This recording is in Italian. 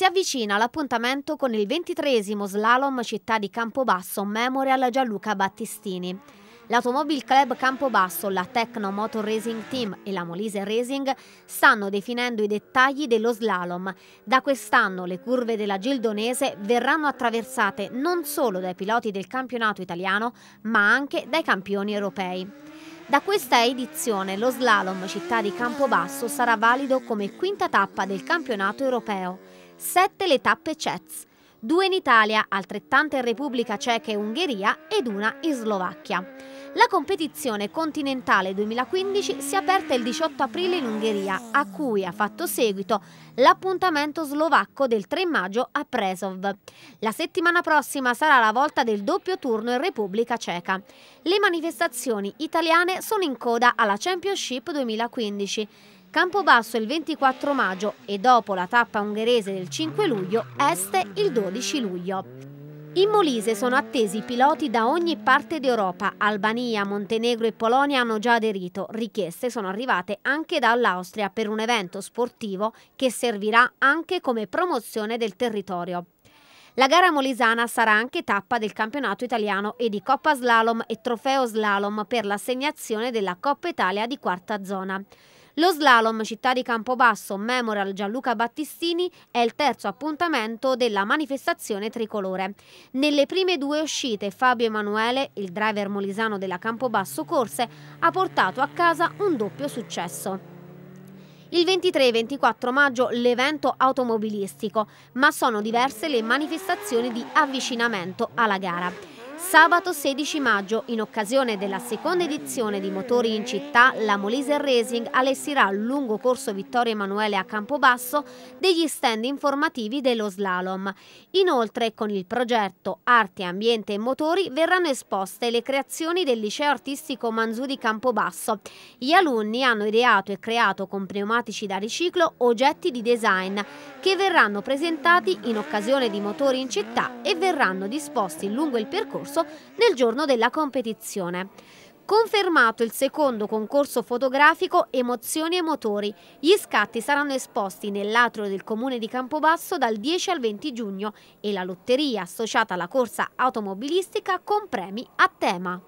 Si avvicina l'appuntamento con il ventitresimo slalom città di Campobasso Memorial Gianluca Battistini. L'Automobile Club Campobasso, la Tecno Motor Racing Team e la Molise Racing stanno definendo i dettagli dello slalom. Da quest'anno le curve della Gildonese verranno attraversate non solo dai piloti del campionato italiano, ma anche dai campioni europei. Da questa edizione lo slalom città di Campobasso sarà valido come quinta tappa del campionato europeo sette le tappe CETS, due in Italia, altrettante in Repubblica Ceca e Ungheria ed una in Slovacchia. La competizione continentale 2015 si è aperta il 18 aprile in Ungheria, a cui ha fatto seguito l'appuntamento slovacco del 3 maggio a Presov. La settimana prossima sarà la volta del doppio turno in Repubblica Ceca. Le manifestazioni italiane sono in coda alla Championship 2015 Campobasso il 24 maggio e dopo la tappa ungherese del 5 luglio, Este il 12 luglio. In Molise sono attesi piloti da ogni parte d'Europa. Albania, Montenegro e Polonia hanno già aderito. Richieste sono arrivate anche dall'Austria per un evento sportivo che servirà anche come promozione del territorio. La gara molisana sarà anche tappa del campionato italiano e di Coppa Slalom e Trofeo Slalom per l'assegnazione della Coppa Italia di quarta zona. Lo slalom Città di Campobasso Memorial Gianluca Battistini è il terzo appuntamento della manifestazione tricolore. Nelle prime due uscite Fabio Emanuele, il driver molisano della Campobasso Corse, ha portato a casa un doppio successo. Il 23 e 24 maggio l'evento automobilistico, ma sono diverse le manifestazioni di avvicinamento alla gara. Sabato 16 maggio, in occasione della seconda edizione di Motori in Città, la Molise Racing allestirà al lungo corso Vittorio Emanuele a Campobasso degli stand informativi dello slalom. Inoltre, con il progetto Arte, Ambiente e Motori verranno esposte le creazioni del Liceo Artistico Manzù di Campobasso. Gli alunni hanno ideato e creato con pneumatici da riciclo oggetti di design che verranno presentati in occasione di Motori in Città e verranno disposti lungo il percorso concorso nel giorno della competizione. Confermato il secondo concorso fotografico Emozioni e motori. Gli scatti saranno esposti nell'atrio del comune di Campobasso dal 10 al 20 giugno e la lotteria associata alla corsa automobilistica con premi a tema.